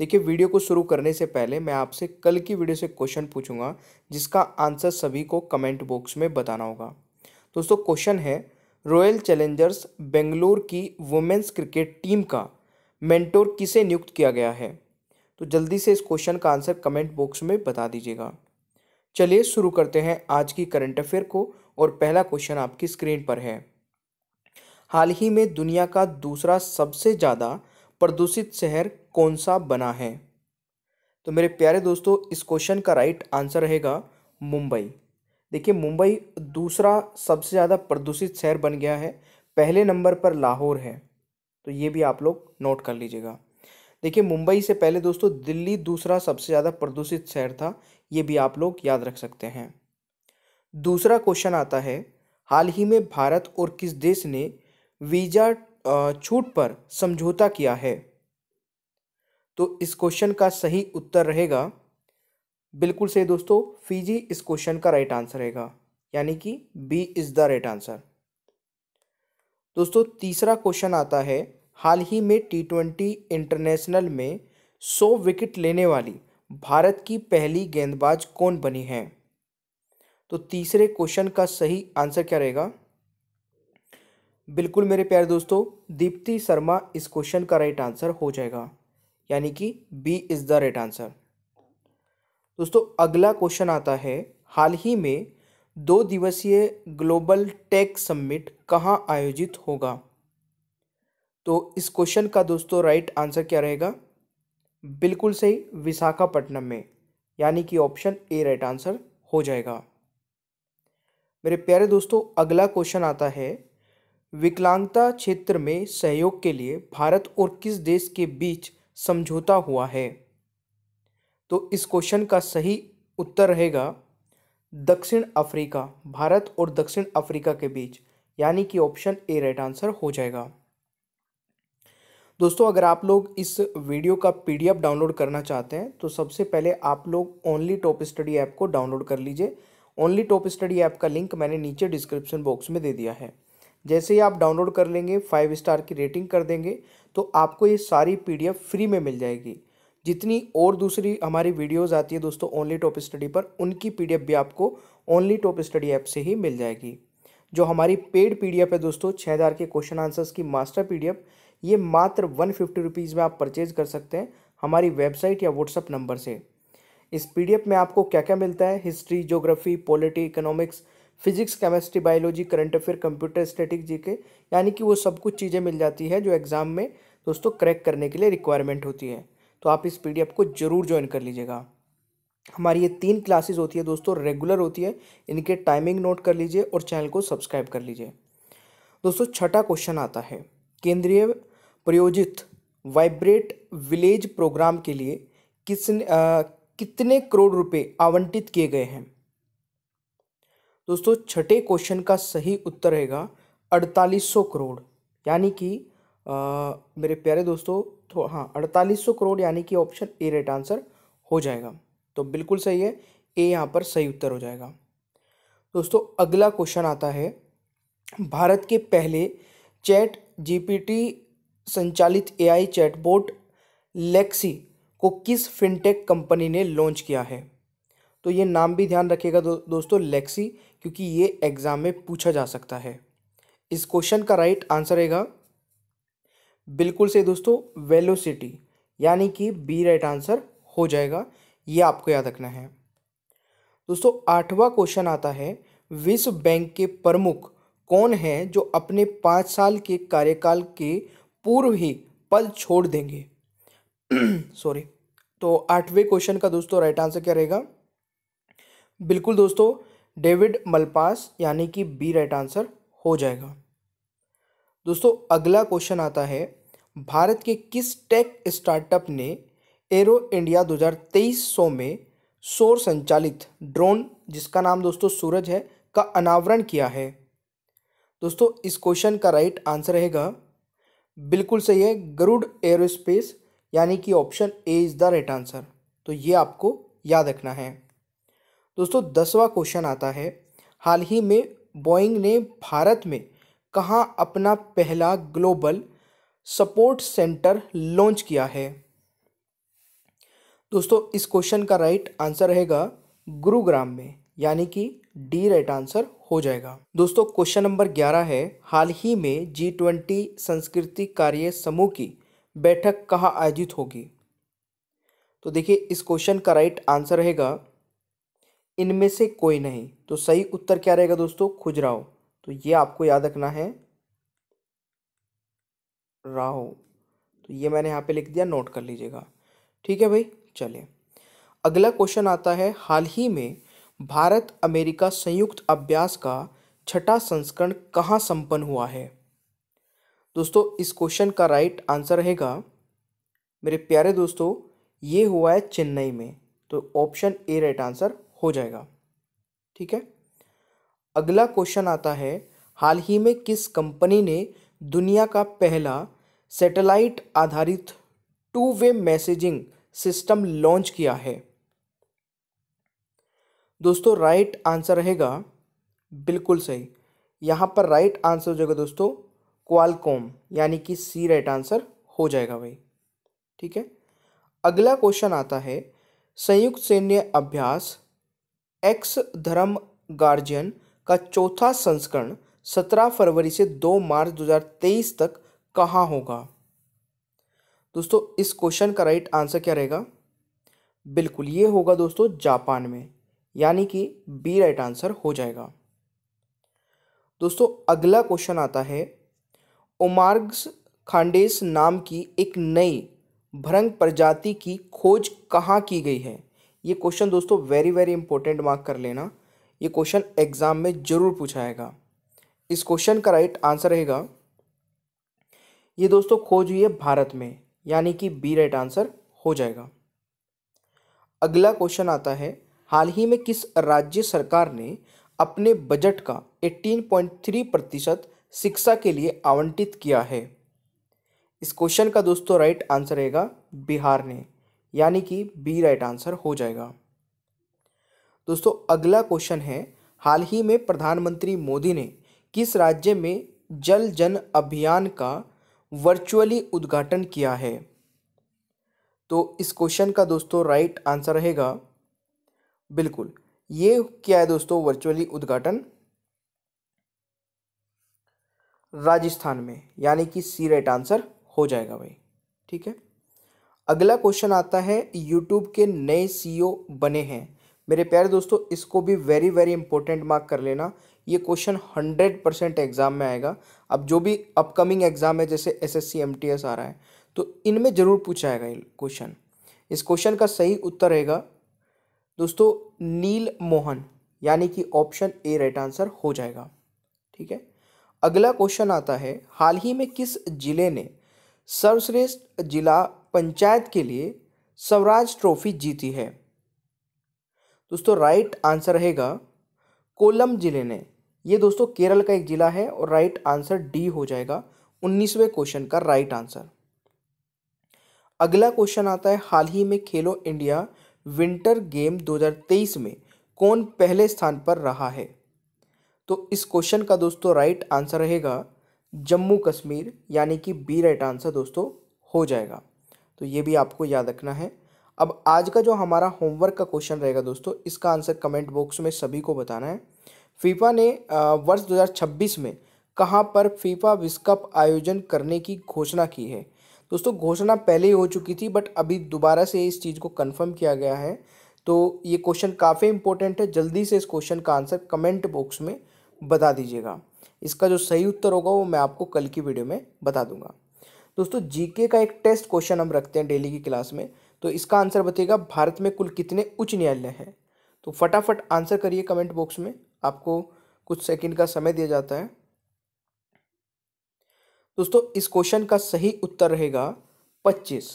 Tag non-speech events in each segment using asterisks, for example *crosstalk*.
देखिए वीडियो को शुरू करने से पहले मैं आपसे कल की वीडियो से क्वेश्चन पूछूंगा जिसका आंसर सभी को कमेंट बॉक्स में बताना होगा दोस्तों क्वेश्चन है रॉयल चैलेंजर्स बेंगलोर की वुमेन्स क्रिकेट टीम का मेंटोर किसे नियुक्त किया गया है तो जल्दी से इस क्वेश्चन का आंसर कमेंट बॉक्स में बता दीजिएगा चलिए शुरू करते हैं आज की करंट अफेयर को और पहला क्वेश्चन आपकी स्क्रीन पर है हाल ही में दुनिया का दूसरा सबसे ज़्यादा प्रदूषित शहर कौन सा बना है तो मेरे प्यारे दोस्तों इस क्वेश्चन का राइट आंसर रहेगा मुंबई देखिए मुंबई दूसरा सबसे ज़्यादा प्रदूषित शहर बन गया है पहले नंबर पर लाहौर है तो ये भी आप लोग नोट कर लीजिएगा देखिए मुंबई से पहले दोस्तों दिल्ली दूसरा सबसे ज़्यादा प्रदूषित शहर था ये भी आप लोग याद रख सकते हैं दूसरा क्वेश्चन आता है हाल ही में भारत और किस देश ने वीज़ा छूट पर समझौता किया है तो इस क्वेश्चन का सही उत्तर रहेगा बिल्कुल सही दोस्तों फिजी इस क्वेश्चन का राइट आंसर रहेगा यानी कि B is the right answer दोस्तों तीसरा क्वेश्चन आता है हाल ही में टी ट्वेंटी इंटरनेशनल में सौ विकेट लेने वाली भारत की पहली गेंदबाज कौन बनी है तो तीसरे क्वेश्चन का सही आंसर क्या रहेगा बिल्कुल मेरे प्यारे दोस्तों दीप्ति शर्मा इस क्वेश्चन का राइट आंसर हो जाएगा यानी कि B is the right answer दोस्तों अगला क्वेश्चन आता है हाल ही में दो दिवसीय ग्लोबल टेक समिट कहाँ आयोजित होगा तो इस क्वेश्चन का दोस्तों राइट आंसर क्या रहेगा बिल्कुल सही विशाखापट्टनम में यानी कि ऑप्शन ए राइट आंसर हो जाएगा मेरे प्यारे दोस्तों अगला क्वेश्चन आता है विकलांगता क्षेत्र में सहयोग के लिए भारत और किस देश के बीच समझौता हुआ है तो इस क्वेश्चन का सही उत्तर रहेगा दक्षिण अफ्रीका भारत और दक्षिण अफ्रीका के बीच यानी कि ऑप्शन ए राइट आंसर हो जाएगा दोस्तों अगर आप लोग इस वीडियो का पीडीएफ डाउनलोड करना चाहते हैं तो सबसे पहले आप लोग ओनली टॉप स्टडी ऐप को डाउनलोड कर लीजिए ओनली टॉप स्टडी ऐप का लिंक मैंने नीचे डिस्क्रिप्शन बॉक्स में दे दिया है जैसे ही आप डाउनलोड कर लेंगे फाइव स्टार की रेटिंग कर देंगे तो आपको ये सारी एफ़ फ्री में मिल जाएगी जितनी और दूसरी हमारी वीडियोज़ आती है दोस्तों ओनली टॉप स्टडी पर उनकी एफ़ भी आपको ओनली टॉप स्टडी ऐप से ही मिल जाएगी जो हमारी पेड एफ है दोस्तों छः हज़ार के क्वेश्चन आंसर्स की मास्टर एफ ये मात्र वन फिफ्टी रुपीज़ में आप परचेज़ कर सकते हैं हमारी वेबसाइट या व्हाट्सअप नंबर से इस एफ़ में आपको क्या क्या मिलता है history geography polity economics physics chemistry biology current affair computer static के यानी कि वो सब कुछ चीज़ें मिल जाती है जो एग्ज़ाम में दोस्तों क्रैक करने के लिए रिक्वायरमेंट होती है तो आप इस पी को ज़रूर ज्वाइन कर लीजिएगा हमारी ये तीन क्लासेस होती है दोस्तों रेगुलर होती है इनके टाइमिंग नोट कर लीजिए और चैनल को सब्सक्राइब कर लीजिए दोस्तों छठा क्वेश्चन आता है केंद्रीय प्रयोजित वाइब्रेट विलेज प्रोग्राम के लिए किसने कितने करोड़ रुपए आवंटित किए गए हैं दोस्तों छठे क्वेश्चन का सही उत्तर रहेगा अड़तालीस सौ करोड़ यानी कि मेरे प्यारे दोस्तों तो हाँ अड़तालीस सौ करोड़ यानी कि ऑप्शन ए राइट आंसर हो जाएगा तो बिल्कुल सही है ए यहाँ पर सही उत्तर हो जाएगा दोस्तों अगला क्वेश्चन आता है भारत के पहले चैट जीपीटी संचालित एआई चैट लेक्सी को किस फिनटेक कंपनी ने लॉन्च किया है तो ये नाम भी ध्यान रखिएगा दो, दोस्तों लेक्सी क्योंकि ये एग्ज़ाम में पूछा जा सकता है इस क्वेश्चन का राइट आंसर रहेगा बिल्कुल से दोस्तों वेलोसिटी यानी कि बी राइट आंसर हो जाएगा ये आपको याद रखना है दोस्तों आठवां क्वेश्चन आता है विश्व बैंक के प्रमुख कौन है जो अपने पाँच साल के कार्यकाल के पूर्व ही पद छोड़ देंगे *clears throat* सॉरी तो आठवें क्वेश्चन का दोस्तों राइट आंसर क्या रहेगा बिल्कुल दोस्तों डेविड मलपास यानी कि बी राइट आंसर हो जाएगा दोस्तों अगला क्वेश्चन आता है भारत के किस टेक स्टार्टअप ने एरो इंडिया 2023 सौ में सौर संचालित ड्रोन जिसका नाम दोस्तों सूरज है का अनावरण किया है दोस्तों इस क्वेश्चन का राइट आंसर रहेगा बिल्कुल सही है गरुड़ एरोस्पेस यानी कि option A is the right answer तो ये आपको याद रखना है दोस्तों दसवा क्वेश्चन आता है हाल ही में बोइंग ने भारत में कहाँ अपना पहला ग्लोबल सपोर्ट सेंटर लॉन्च किया है दोस्तों इस क्वेश्चन का राइट आंसर रहेगा गुरुग्राम में यानी कि डी राइट आंसर हो जाएगा दोस्तों क्वेश्चन नंबर ग्यारह है हाल ही में जी ट्वेंटी संस्कृति कार्य समूह की बैठक कहाँ आयोजित होगी तो देखिए इस क्वेश्चन का राइट आंसर रहेगा इनमें से कोई नहीं तो सही उत्तर क्या रहेगा दोस्तों खुजराहो तो ये आपको याद रखना है राहो तो ये मैंने यहाँ पे लिख दिया नोट कर लीजिएगा ठीक है भाई चलिए अगला क्वेश्चन आता है हाल ही में भारत अमेरिका संयुक्त अभ्यास का छठा संस्करण कहाँ संपन्न हुआ है दोस्तों इस क्वेश्चन का राइट आंसर रहेगा मेरे प्यारे दोस्तों ये हुआ है चेन्नई में तो ऑप्शन ए राइट आंसर हो जाएगा ठीक है अगला क्वेश्चन आता है हाल ही में किस कंपनी ने दुनिया का पहला सैटेलाइट आधारित two way messaging system launch किया है दोस्तों राइट आंसर रहेगा बिल्कुल सही यहाँ पर राइट आंसर हो जाएगा दोस्तों क्वालकॉम यानी कि सी राइट आंसर हो जाएगा भाई ठीक है अगला क्वेश्चन आता है संयुक्त सैन्य अभ्यास एक्स धर्म गार्जियन का चौथा संस्करण 17 फरवरी से 2 मार्च 2023 तक कहाँ होगा दोस्तों इस क्वेश्चन का राइट आंसर क्या रहेगा बिल्कुल ये होगा दोस्तों जापान में यानी कि बी राइट आंसर हो जाएगा दोस्तों अगला क्वेश्चन आता है ओमार्ग्स खांडेस नाम की एक नई भरंग प्रजाति की खोज कहाँ की गई है ये क्वेश्चन दोस्तों वेरी वेरी इंपॉर्टेंट मार्क कर लेना ये क्वेश्चन एग्जाम में जरूर पूछाएगा इस क्वेश्चन का राइट आंसर रहेगा ये दोस्तों खोज हुई है भारत में यानी कि बी राइट आंसर हो जाएगा अगला क्वेश्चन आता है हाल ही में किस राज्य सरकार ने अपने बजट का 18.3 प्रतिशत शिक्षा के लिए आवंटित किया है इस क्वेश्चन का दोस्तों राइट आंसर रहेगा बिहार ने यानी कि बी राइट आंसर हो जाएगा दोस्तों अगला क्वेश्चन है हाल ही में प्रधानमंत्री मोदी ने किस राज्य में जल जन अभियान का वर्चुअली उद्घाटन किया है तो इस क्वेश्चन का दोस्तों राइट आंसर रहेगा बिल्कुल ये क्या है दोस्तों वर्चुअली उद्घाटन राजस्थान में यानी कि सी राइट आंसर हो जाएगा भाई ठीक है अगला क्वेश्चन आता है यूट्यूब के नए सी e बने हैं मेरे प्यारे दोस्तों इसको भी वेरी वेरी इंपॉर्टेंट मार्क कर लेना ये क्वेश्चन हंड्रेड परसेंट एग्ज़ाम में आएगा अब जो भी अपकमिंग एग्ज़ाम है जैसे S S C M T S आ रहा है तो इनमें ज़रूर पूछा जाएगा ये क्वेश्चन इस क्वेश्चन का सही उत्तर रहेगा दोस्तों नील मोहन यानी कि ऑप्शन ए राइट आंसर हो जाएगा ठीक है अगला क्वेश्चन आता है हाल ही में किस जिले ने सर्वश्रेष्ठ जिला पंचायत के लिए स्वराज ट्रॉफी जीती है दोस्तों राइट आंसर रहेगा कोलम जिले ने ये दोस्तों केरल का एक जिला है और राइट आंसर डी हो जाएगा उन्नीसवें क्वेश्चन का राइट आंसर अगला क्वेश्चन आता है हाल ही में खेलो इंडिया विंटर गेम 2023 में कौन पहले स्थान पर रहा है तो इस क्वेश्चन का दोस्तों राइट आंसर रहेगा जम्मू कश्मीर यानी कि बी राइट आंसर दोस्तों हो जाएगा तो ये भी आपको याद रखना है अब आज का जो हमारा होमवर्क का क्वेश्चन रहेगा दोस्तों इसका आंसर कमेंट बॉक्स में सभी को बताना है फीफा ने वर्ष 2026 में कहाँ पर फीफा विश्व कप आयोजन करने की घोषणा की है दोस्तों घोषणा पहले ही हो चुकी थी बट अभी दोबारा से इस चीज़ को कंफर्म किया गया है तो ये क्वेश्चन काफ़ी इंपॉर्टेंट है जल्दी से इस क्वेश्चन का आंसर कमेंट बॉक्स में बता दीजिएगा इसका जो सही उत्तर होगा वो मैं आपको कल की वीडियो में बता दूंगा दोस्तों जीके का एक टेस्ट क्वेश्चन हम रखते हैं डेली की क्लास में तो इसका आंसर बताइएगा भारत में कुल कितने उच्च न्यायालय हैं तो फटाफट आंसर करिए कमेंट बॉक्स में आपको कुछ सेकंड का समय दिया जाता है दोस्तों इस क्वेश्चन का सही उत्तर रहेगा पच्चीस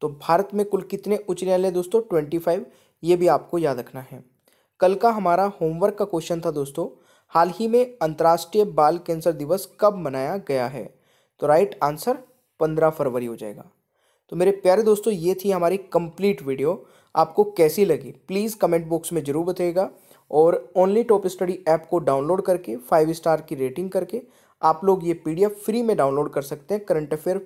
तो भारत में कुल कितने उच्च न्यायालय दोस्तों ट्वेंटी फाइव ये भी आपको याद रखना है कल का हमारा होमवर्क का क्वेश्चन था दोस्तों हाल ही में अंतर्राष्ट्रीय बाल कैंसर दिवस कब मनाया गया है तो राइट आंसर पंद्रह फरवरी हो जाएगा तो मेरे प्यारे दोस्तों ये थी हमारी कंप्लीट वीडियो आपको कैसी लगी प्लीज़ कमेंट बॉक्स में ज़रूर बताइएगा और ओनली टॉप स्टडी ऐप को डाउनलोड करके फाइव स्टार की रेटिंग करके आप लोग ये पीडीएफ फ्री में डाउनलोड कर सकते हैं करंट अफेयर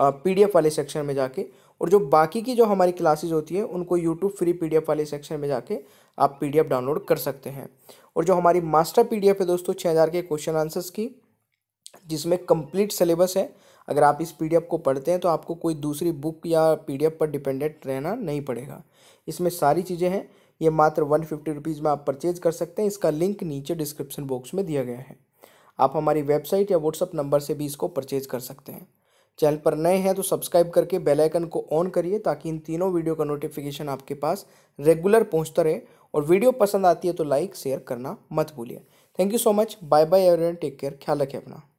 पीडीएफ वाले सेक्शन में जाके और जो बाकी की जो हमारी क्लासेज होती है उनको यूट्यूब फ्री पी वाले सेक्शन में जाके आप पी डाउनलोड कर सकते हैं और जो हमारी मास्टर पी है दोस्तों छः हज़ार के क्वेश्चन आंसर्स की जिसमें कंप्लीट सिलेबस है अगर आप इस पीडीएफ को पढ़ते हैं तो आपको कोई दूसरी बुक या पीडीएफ पर डिपेंडेंट रहना नहीं पड़ेगा इसमें सारी चीज़ें हैं ये मात्र वन फिफ्टी रुपीज़ में आप परचेज कर सकते हैं इसका लिंक नीचे डिस्क्रिप्शन बॉक्स में दिया गया है आप हमारी वेबसाइट या व्हाट्सअप नंबर से भी इसको परचेज कर सकते हैं चैनल पर नए हैं तो सब्सक्राइब करके बेल आइकन को ऑन करिए ताकि इन तीनों वीडियो का नोटिफिकेशन आपके पास रेगुलर पहुंचता रहे और वीडियो पसंद आती है तो लाइक शेयर करना मत भूलिए thank you so much bye bye everyone take care ख्याल रखें अपना